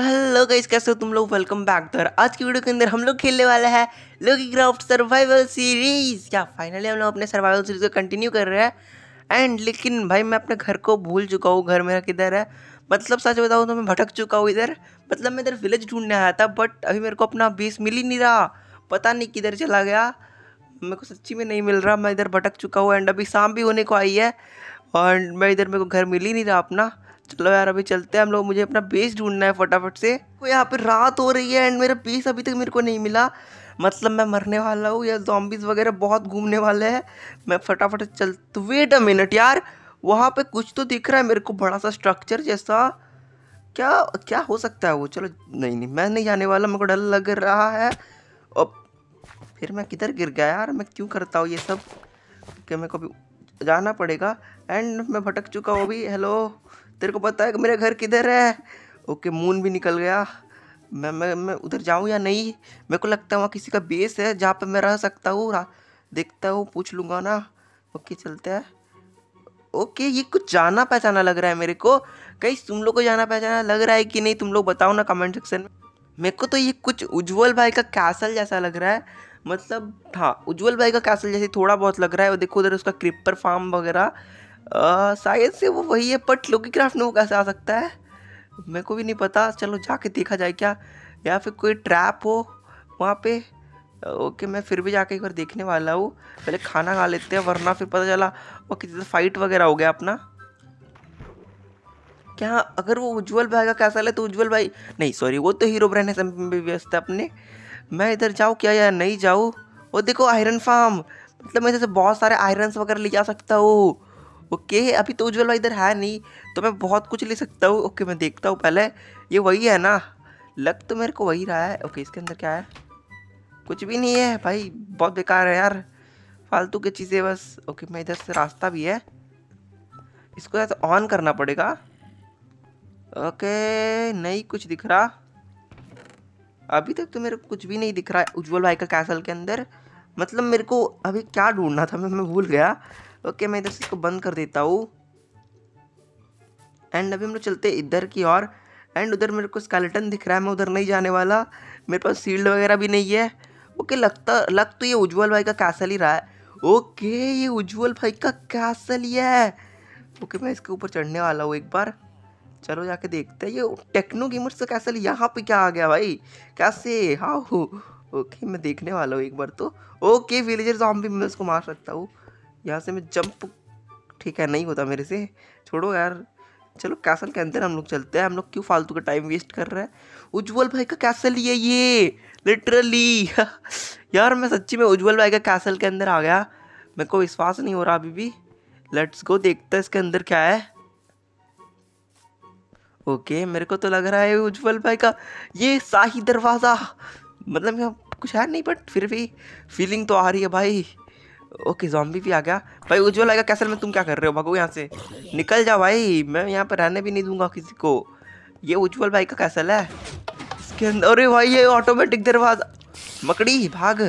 तो hello guys कैसे हो तुम लोग वेलकम बैक दर आज की वीडियो के अंदर हम लोग खेलने वाले हैं लोकी क्राफ्ट सर्वाइवल सीरीज क्या फाइनली हम लोग अपने सर्वाइवल सीरीज को कंटिन्यू कर रहे हैं एंड लेकिन भाई मैं अपने घर को भूल चुका हूँ घर मेरा किधर है मतलब सच बताऊँ तो मैं भटक चुका हूँ इधर मतलब मैं इधर विलेज ढूंढने आया था बट अभी मेरे को अपना बेस मिल ही नहीं रहा पता नहीं किधर चला गया मेरे को सच्ची में नहीं मिल रहा मैं इधर भटक चुका हूँ एंड अभी शाम भी होने को आई है और मैं इधर मेरे को घर मिल ही नहीं रहा अपना चलो यार अभी चलते हैं हम लोग मुझे अपना बेस ढूंढना है फटाफट से तो यहाँ पे रात हो रही है एंड मेरा बेस अभी तक मेरे को नहीं मिला मतलब मैं मरने वाला हूँ या जॉम्बिस वगैरह बहुत घूमने वाले हैं मैं फटाफट चल तो वेट अ मिनट यार वहाँ पे कुछ तो दिख रहा है मेरे को बड़ा सा स्ट्रक्चर जैसा क्या क्या हो सकता है वो चलो नहीं नहीं मैं नहीं जाने वाला मेरे को डर लग रहा है और फिर मैं किधर गिर गया यार मैं क्यों करता हूँ ये सब क्या मेरे को अभी जाना पड़ेगा एंड मैं भटक चुका हूँ अभी हेलो तेरे को पता है कि मेरा घर किधर है ओके मून भी निकल गया मैं मैं मैं उधर जाऊँ या नहीं मेरे को लगता है वहाँ किसी का बेस है जहाँ पर मैं रह सकता हूँ देखता हूँ पूछ लूँगा ना ओके चलते हैं ओके ये कुछ जाना पहचाना लग रहा है मेरे को कहीं तुम लोग को जाना पहचाना लग रहा है कि नहीं तुम लोग बताओ ना कमेंट सेक्शन में मेरे को तो ये कुछ उज्जवल भाई का कैसल जैसा लग रहा है मतलब हाँ उज्जवल भाई का कैसल जैसे थोड़ा बहुत लग रहा है और देखो उधर उसका क्रिपर फार्म वगैरह शायद से वो वही है बट लोकी क्राफ्ट में वो कैसे आ सकता है मेरे को भी नहीं पता चलो जाके देखा जाए क्या या फिर कोई ट्रैप हो वहाँ पे ओके मैं फिर भी जाके एक बार देखने वाला हूँ पहले खाना खा लेते हैं वरना फिर पता चला वो किसी से फाइट वगैरह हो गया अपना क्या अगर वो उज्जवल भाई का कैसा ले तो उज्जवल भाई नहीं सॉरी वो तो हीरो ब्रहण है व्यस्त है अपने मैं इधर जाऊँ क्या या नहीं जाऊँ वो देखो आयरन फार्म मतलब मैं जैसे बहुत सारे आयरन्स वगैरह ले जा सकता हूँ ओके अभी तो उज्ज्वल भाई इधर है नहीं तो मैं बहुत कुछ ले सकता हूँ ओके मैं देखता हूँ पहले ये वही है ना लग तो मेरे को वही रहा है ओके इसके अंदर क्या है कुछ भी नहीं है भाई बहुत बेकार है यार फालतू की चीज़ें बस ओके मैं इधर से रास्ता भी है इसको ऐसे ऑन तो करना पड़ेगा ओके नहीं कुछ दिख रहा अभी तक तो मेरे को कुछ भी नहीं दिख रहा है उज्ज्वल भाई का कैसल के अंदर मतलब मेरे को अभी क्या ढूंढना था मैं मैं भूल गया ओके मैं इधर से इसको बंद कर देता हूँ एंड अभी हम लोग चलते इधर की ओर एंड उधर मेरे को स्केलेटन दिख रहा है मैं उधर नहीं जाने वाला मेरे पास सील्ड वगैरह भी नहीं है ओके लगता लग तो ये उज्जवल भाई का कैसल ही रहा है ओके ये उज्जवल भाई का कैसल ही है ओके मैं इसके ऊपर चढ़ने वाला हूँ एक बार चलो जाके देखते हैं ये टेक्नो गेमर्स का कैसल यहाँ पे क्या आ गया भाई कैसे हाउ ओके मैं देखने वाला हूँ एक बार तो ओके विलेजर जॉम्बी मैं उसको मार सकता हूँ यहाँ से मैं जंप ठीक है नहीं होता मेरे से छोड़ो यार चलो कैसल के अंदर हम लोग चलते हैं हम लोग क्यों फालतू का टाइम वेस्ट कर रहे हैं उज्जवल भाई का कैसल ये ये लिटरली यार मैं सच्ची में उज्जवल भाई का कैसल के अंदर आ गया मेरे को विश्वास नहीं हो रहा अभी भी लेट्स गो देखते हैं इसके अंदर क्या है ओके मेरे को तो लग रहा है उज्जवल भाई का ये शाही दरवाज़ा मतलब कुछ है नहीं बट फिर भी फीलिंग तो आ रही है भाई ओके जॉम्बी भी आ गया भाई उज्जवल आएगा कैसल में तुम क्या कर रहे हो भागो यहाँ से निकल जाओ भाई मैं यहाँ पर रहने भी नहीं दूंगा किसी को ये उज्जवल भाई का कैसल है इसके अंदर अरे भाई ये ऑटोमेटिक दरवाज़ा मकड़ी भाग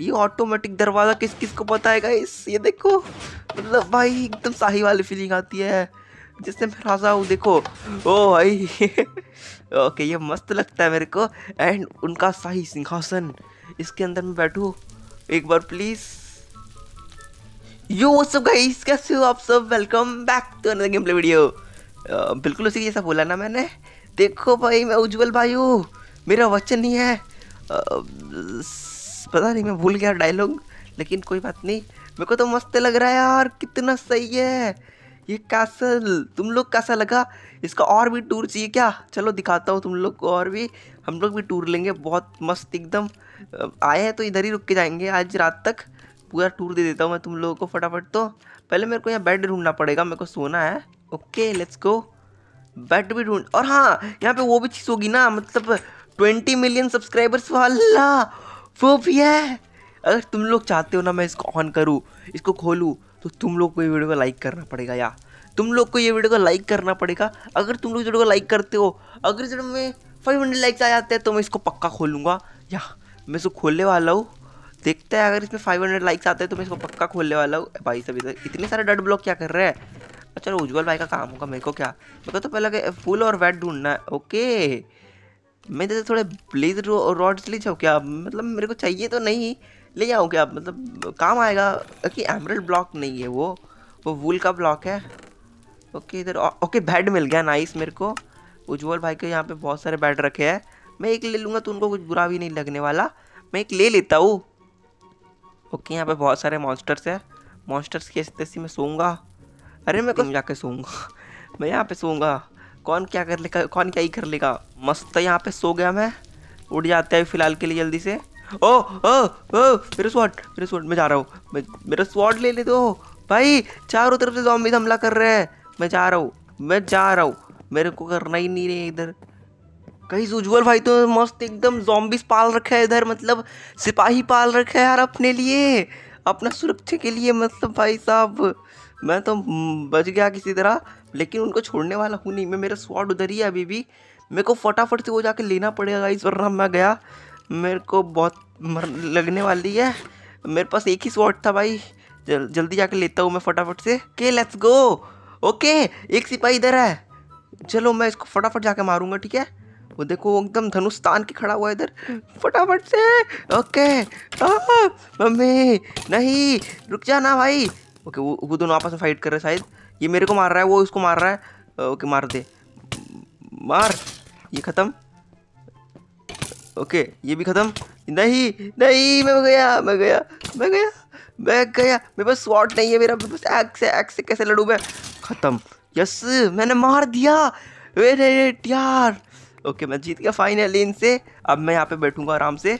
ये ऑटोमेटिक दरवाज़ा किस किस को पता है गाइस ये देखो मतलब भाई एकदम शाही वाली फीलिंग आती है जिससे मैं राजा हूँ देखो ओ भाई ओके ये मस्त लगता है मेरे को एंड उनका शाही सिंहासन इसके अंदर मैं बैठूँ एक बार प्लीज़ यो वो सब गाइस कैसे हो आप सब welcome back to another game play video बिल्कुल उसी जैसा बोला ना मैंने देखो भाई मैं उज्जवल भाई हूँ मेरा वचन नहीं है आ, पता नहीं मैं भूल गया डायलॉग लेकिन कोई बात नहीं मेरे को तो मस्त लग रहा है यार कितना सही है ये कैसल तुम लोग कैसा लगा इसका और भी टूर चाहिए क्या चलो दिखाता हूँ तुम लोग को और भी हम लोग भी टूर लेंगे बहुत मस्त एकदम आए हैं तो इधर ही रुक के जाएंगे आज रात तक पूरा टूर दे देता हूँ मैं तुम लोगों को फटाफट तो पहले मेरे को यहाँ बेड ढूंढना पड़ेगा मेरे को सोना है ओके लेट्स गो बेड भी ढूंढ और हाँ यहाँ पे वो भी चीज़ होगी ना मतलब ट्वेंटी मिलियन सब्सक्राइबर्स वाला वो भी है अगर तुम लोग चाहते हो ना मैं इसको ऑन करूँ इसको खोलूँ तो तुम लोग को ये वीडियो को लाइक करना पड़ेगा या तुम लोग को ये वीडियो को लाइक करना पड़ेगा अगर तुम लोग वीडियो को लाइक करते हो अगर जब मैं फाइव हंड्रेड लाइक्स आ जाते हैं तो मैं इसको पक्का खोलूँगा या मैं इसको खोलने वाला हूँ देखते हैं अगर इसमें 500 लाइक्स आते हैं तो मैं इसको पक्का खोलने वाला हूँ भाई सभी तो इतने सारे डट ब्लॉक क्या कर रहे हैं अच्छा उज्जवल भाई का काम होगा मेरे को क्या मेरे को तो पहले फुल और वेट ढूंढना है ओके मैं जैसे थोड़े ब्लेज रॉड्स ले जाऊँ क्या मतलब मेरे को चाहिए तो नहीं ले जाऊँ क्या मतलब काम आएगा कि एमरल ब्लॉक नहीं है वो वो वूल का ब्लॉक है ओके इधर ओके बेड मिल गया नाइस मेरे को उज्जवल भाई के यहाँ पे बहुत सारे बेड रखे हैं मैं एक ले लूँगा तो उनको कुछ बुरा भी नहीं लगने वाला मैं एक ले लेता हूँ ओके यहाँ पे बहुत सारे मॉन्स्टर्स है मॉन्स्टर्स की स्थिति मैं सोऊंगा अरे मैं कहीं जाके सोऊंगा मैं यहाँ पे सोऊंगा कौन क्या कर लेगा कौन क्या ही कर लेगा मस्त यहाँ पे सो गया मैं उड़ जाता है फिलहाल के लिए जल्दी से ओ ओ ओ मेरे स्वाट मेरे स्वाट मैं जा रहा हूँ मेरा स्वाट ले ले दो भाई चारों तरफ से जॉम्बी हमला कर रहे हैं मैं जा रहा हूँ मैं जा रहा हूँ मेरे को करना ही नहीं रही इधर कहीं उज्ज्वल भाई तो मस्त एकदम जॉम्बिस पाल रखा है इधर मतलब सिपाही पाल रखा है यार अपने लिए अपना सुरक्षा के लिए मतलब भाई साहब मैं तो बच गया किसी तरह लेकिन उनको छोड़ने वाला हूँ नहीं मैं मेरा स्वाड उधर ही है अभी भी मेरे को फटाफट से वो जाके लेना पड़ेगा इस वरना मैं गया मेरे को बहुत मर लगने वाली है मेरे पास एक ही स्वाड था भाई जल, जल्दी जाके लेता हूँ मैं फटाफट से के लेट्स गो ओके एक सिपाही इधर है चलो मैं इसको फटाफट जाके मारूंगा ठीक है वो देखो वो एकदम धनुष तान के खड़ा हुआ है इधर फटाफट से ओके मम्मी नहीं रुक जाना भाई ओके वो वो दोनों आपस में फाइट कर रहे शायद ये मेरे को मार रहा है वो उसको मार रहा है ओके मार दे मार ये ख़त्म ओके ये भी ख़त्म नहीं नहीं मैं गया मैं गया मैं गया मैं गया मेरे पास स्वाट नहीं है मेरा बस एक्स से एक्स से कैसे लड़ूँ मैं ख़त्म यस मैंने मार दिया वेट यार ओके मैं जीत गया फाइनली इनसे अब मैं यहाँ पे बैठूंगा आराम से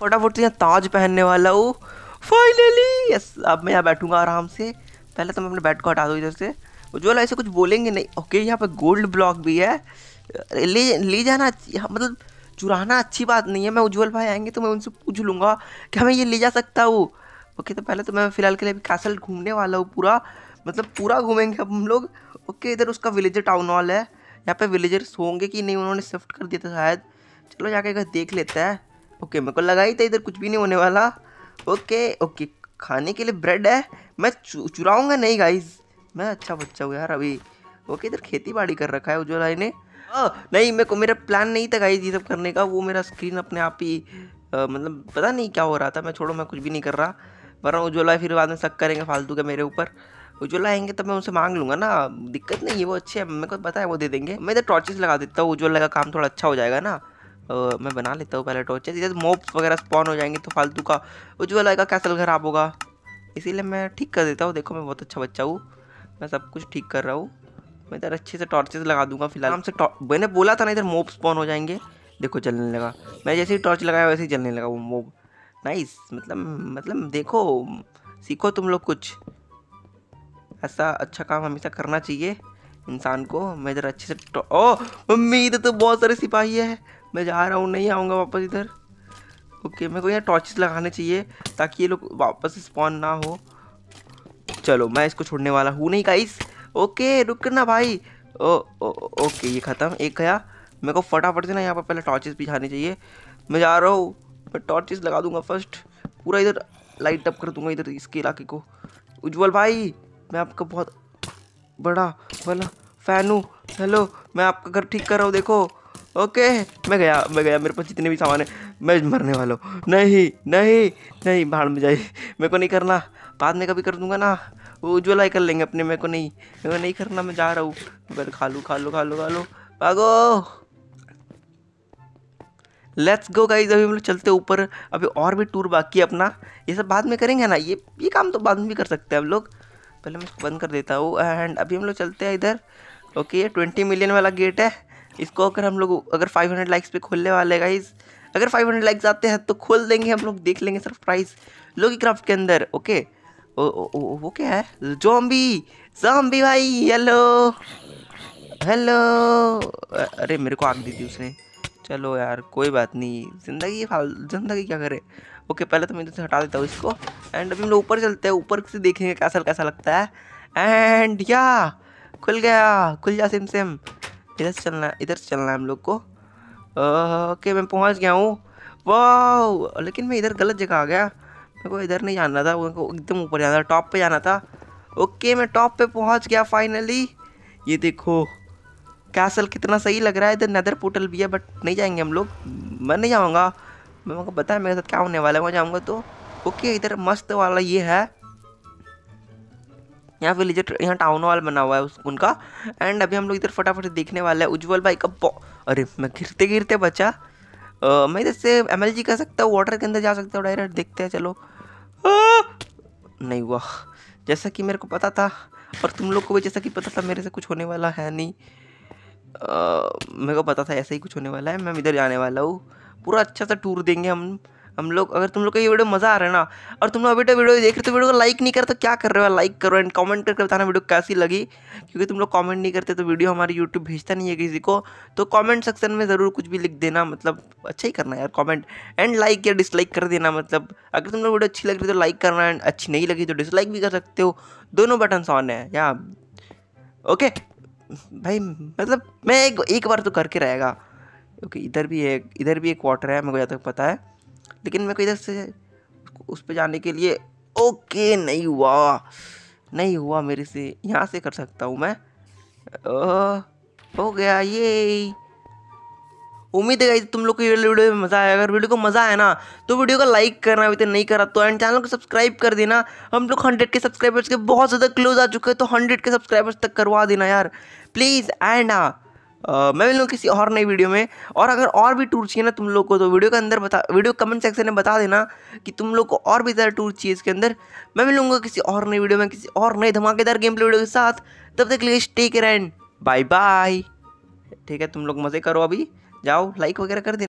फटाफट से यहाँ ताज पहनने वाला हूँ फाइनली यस अब मैं यहाँ बैठूंगा आराम से पहले तो मैं अपने बैट को हटा दूँ इधर से उज्ज्वल ऐसे कुछ बोलेंगे नहीं ओके यहाँ पर गोल्ड ब्लॉक भी है ले ले जाना मतलब चुराना अच्छी बात नहीं है मैं उज्ज्वल भाई आएंगे तो मैं उनसे पूछ लूँगा कि हमें ये ले जा सकता हूँ ओके तो पहले तो मैं फ़िलहाल के लिए अभी कैसल घूमने वाला हूँ पूरा मतलब पूरा घूमेंगे हम लोग ओके इधर उसका विलेजर टाउन हॉल है यहाँ पे विलेजर्स होंगे कि नहीं उन्होंने शिफ्ट कर दिया था शायद चलो जाके अगर देख लेता है ओके मेरे को लगा ही था इधर कुछ भी नहीं होने वाला ओके ओके खाने के लिए ब्रेड है मैं चु, चुराऊंगा नहीं गाइज मैं अच्छा बच्चा हूँ यार अभी ओके इधर खेती बाड़ी कर रखा है उज्ज्वला ने हाँ, नहीं मेरे को मेरा प्लान नहीं था गाइज ये सब करने का वो मेरा स्क्रीन अपने आप ही मतलब पता नहीं क्या हो रहा था मैं छोड़ो मैं कुछ भी नहीं कर रहा वरना उज्ज्वला फिर बाद में शक करेंगे फालतू के मेरे ऊपर उज्ज्वला आएंगे तो मैं उनसे मांग लूंगा ना दिक्कत नहीं है वो अच्छे है मेरे को पता है वो दे देंगे मैं तो टॉर्चेस लगा देता हूँ उज्ज्वला का काम थोड़ा अच्छा हो जाएगा ना Uh, मैं बना लेता हूँ पहले टॉर्चेस इधर मोब्स वगैरह स्पॉन हो जाएंगे तो फालतू का उज्ज्वला का कैसल खराब होगा इसीलिए मैं ठीक कर देता हूँ देखो मैं बहुत अच्छा बच्चा हूँ मैं सब कुछ ठीक कर रहा हूँ मैं इधर अच्छे से टॉर्चेस लगा दूंगा फिलहाल हमसे मैंने बोला था ना इधर मोब स्पॉन हो जाएंगे देखो जलने लगा मैं जैसे ही टॉर्च लगाया वैसे ही जलने लगा वो मोब नाइस मतलब मतलब देखो सीखो तुम लोग कुछ ऐसा अच्छा काम हमेशा करना चाहिए इंसान को मैं इधर अच्छे से ओ मम्मी इधर तो बहुत सारे सिपाही है मैं जा रहा हूँ नहीं आऊँगा वापस इधर ओके मेरे को यहाँ टॉर्चेस लगाने चाहिए ताकि ये लोग वापस स्पॉन ना हो चलो मैं इसको छोड़ने वाला हूँ नहीं गाइस ओके रुक ना भाई ओ, ओ ओके ये ख़त्म एक गया मेरे को फटाफट से ना यहाँ पर पहले टॉर्चेस बिछाने चाहिए मैं जा रहा हूँ मैं टॉर्चेस लगा दूंगा फर्स्ट पूरा इधर लाइट अप कर दूंगा इधर इसके इलाके को उज्जवल भाई मैं आपका बहुत बड़ा वाला फैन हूँ हेलो मैं आपका घर ठीक कर रहा हूँ देखो ओके मैं गया मैं गया मेरे पास जितने भी सामान है मैं मरने वाला हूँ नहीं नहीं नहीं बाहर में जाइए मेरे को नहीं करना बाद में कभी कर दूंगा ना वो उज्ज्वला ही कर लेंगे अपने मेरे को नहीं मेरे को नहीं करना मैं जा रहा हूँ पर खा लूँ खा लूँ खा लूँ खा लो भागो लेट्स गो गाइज अभी हम लोग चलते ऊपर अभी और भी टूर बाकी है अपना ये सब बाद में करेंगे ना ये ये काम तो बाद में भी कर सकते हैं हम लोग पहले मैं इसको बंद कर देता हूँ एंड अभी हम लोग चलते हैं इधर ओके ये ट्वेंटी मिलियन वाला गेट है इसको अगर हम लोग अगर फाइव हंड्रेड लाइक्स पे खोलने वाले इस अगर फाइव हंड्रेड लाइक्स आते हैं तो खोल देंगे हम लोग देख लेंगे सर प्राइस लोगी क्राफ्ट के अंदर ओके ओ, ओ, ओ, वो क्या है जॉम्बी जॉम्बी भाई हेलो हेलो अरे मेरे को आग दी थी उसने चलो यार कोई बात नहीं ज़िंदगी ज़िंदगी क्या करे ओके पहले तो मैं इधर से हटा देता हूँ इसको एंड अभी हम लोग ऊपर चलते हैं ऊपर से देखेंगे कैसा कैसा लगता है एंड या खुल गया खुल जा सिम सिम इधर से चलना इधर से चलना है हम लोग को ओके uh, मैं पहुँच गया हूँ वाह लेकिन मैं इधर गलत जगह आ गया मेरे को इधर नहीं जाना था मेरे को एकदम ऊपर जाना था टॉप पे जाना था ओके मैं टॉप पे पहुँच गया फाइनली ये देखो कैसल कितना सही लग रहा है इधर नदर पोर्टल भी है बट नहीं जाएंगे हम लोग मैं नहीं जाऊँगा मैं को पता है मेरे साथ क्या होने वाला है मैं जाऊँगा तो ओके इधर मस्त वाला ये है यहाँ विलेज यहाँ टाउन हॉल बना हुआ है उस उनका एंड अभी हम लोग इधर फटाफट देखने वाला है उज्जवल भाई का अरे मैं गिरते गिरते बचा आ, मैं इधर से एम कर सकता हूँ वाटर के अंदर जा सकता हूँ डायरेक्ट देखते हैं चलो नहीं हुआ जैसा कि मेरे को पता था और तुम लोग को भी जैसा कि पता था मेरे से कुछ होने वाला है नहीं मेरे को पता था ऐसा ही कुछ होने वाला है मैं इधर जाने वाला हूँ पूरा अच्छा सा टूर देंगे हम हम लोग अगर तुम लोग को ये वीडियो मज़ा आ रहा है ना और तुम लोग अभी तो वीडियो देख रहे हो तो वीडियो को लाइक नहीं कर तो क्या कर रहे हो लाइक करो एंड कमेंट करके बताना वीडियो कैसी लगी क्योंकि तुम लोग कमेंट नहीं करते तो वीडियो हमारी यूट्यूब भेजता नहीं है किसी को तो कमेंट सेक्शन में ज़रूर कुछ भी लिख देना मतलब अच्छा ही करना यार कॉमेंट एंड लाइक या डिसलाइक कर देना मतलब अगर तुम लोग वीडियो अच्छी लग रही तो लाइक करना एंड अच्छी नहीं लगी तो डिसलाइक भी कर सकते हो दोनों बटन ऑन है या ओके भाई मतलब मैं एक एक बार तो करके रहेगा क्योंकि इधर भी है इधर भी एक वाटर है मेरे को यहाँ तक पता है लेकिन मेरे को इधर से उस पर जाने के लिए ओके नहीं हुआ नहीं हुआ मेरे से यहाँ से कर सकता हूँ मैं ओ, हो गया ये उम्मीद है गाइज तुम लोग को ये वीडियो में मज़ा आया अगर वीडियो को मज़ा आया ना तो वीडियो को लाइक करना अभी तक नहीं करा तो एंड चैनल को सब्सक्राइब कर देना हम लोग हंड्रेड के सब्सक्राइबर्स के बहुत ज़्यादा क्लोज आ चुके हैं तो हंड्रेड के सब्सक्राइबर्स तक करवा देना यार प्लीज़ एंड हाँ Uh, मैं मिलूँ किसी और नई वीडियो में और अगर और भी टूर चाहिए ना तुम लोग को तो वीडियो के अंदर बता वीडियो कमेंट सेक्शन में बता देना कि तुम लोग को और भी ज़्यादा टूर चाहिए इसके अंदर मैं मिलूँगा किसी और नई वीडियो में किसी और नए धमाकेदार गेम प्ले वीडियो के साथ तब तक लिए टेक एंड बाय बाय ठीक है तुम लोग मज़े करो अभी जाओ लाइक वगैरह कर दे